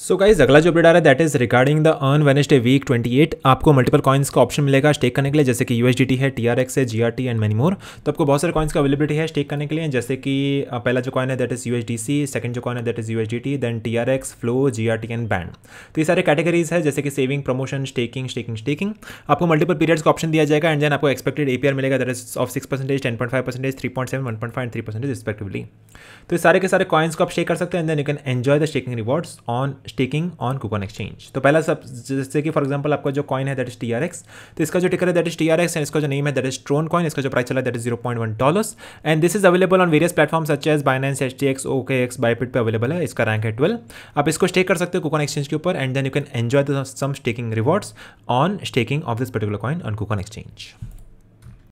so guys अगला जो update आ रहा है that is regarding the earn Wednesday week 28 आपको मल्टीपल कॉइन्स का ऑप्शन मिलेगा स्टेक करने के लिए जैसे कि यूएसडीटी है टीआरएक्स है जीआरटी एंड मैनी मोर तो आपको बहुत सारे कॉइन्स का अवेलेबिलिटी है स्टेक करने के लिए जैसे कि पहला जो कॉइन है दैट इज यूएसडीसी सेकंड जो कॉइन है that is USDT then TRX flow GRT and band तो ये सारे कैटेगरीज है जैसे कि saving promotion staking staking staking आपको मल्टीपल पीरियड्स का ऑप्शन दिया जाएगा एंड देन आपको एक्सपेक्टेड एपीआर मिलेगा that is of six percentage ten point five percentage three point seven one point five three percentage respectively तो ये सारे के सारे कॉइन्स को आप स्टेक कर सकते हैं and then you can enjoy the staking rewards on staking on coupon exchange तो पहला सब जैसे कि फॉर एग्जांपल आपका जो कॉइन है दैट इज टी तो इसका जो टिकर है that is T R and इसका जो नेम है दैट इज ट्रोन कॉइन इसका जो प्राइस चला that is zero point one dollars and this is available on various platform such as Binance H T X OK X Bybit पर available है इसका rank है ट्वेल्व आप इसको स्टेक कर सकते हो कूपन एक्सचेंज के ऊपर and then you can enjoy some staking rewards on staking of this particular coin on coupon exchange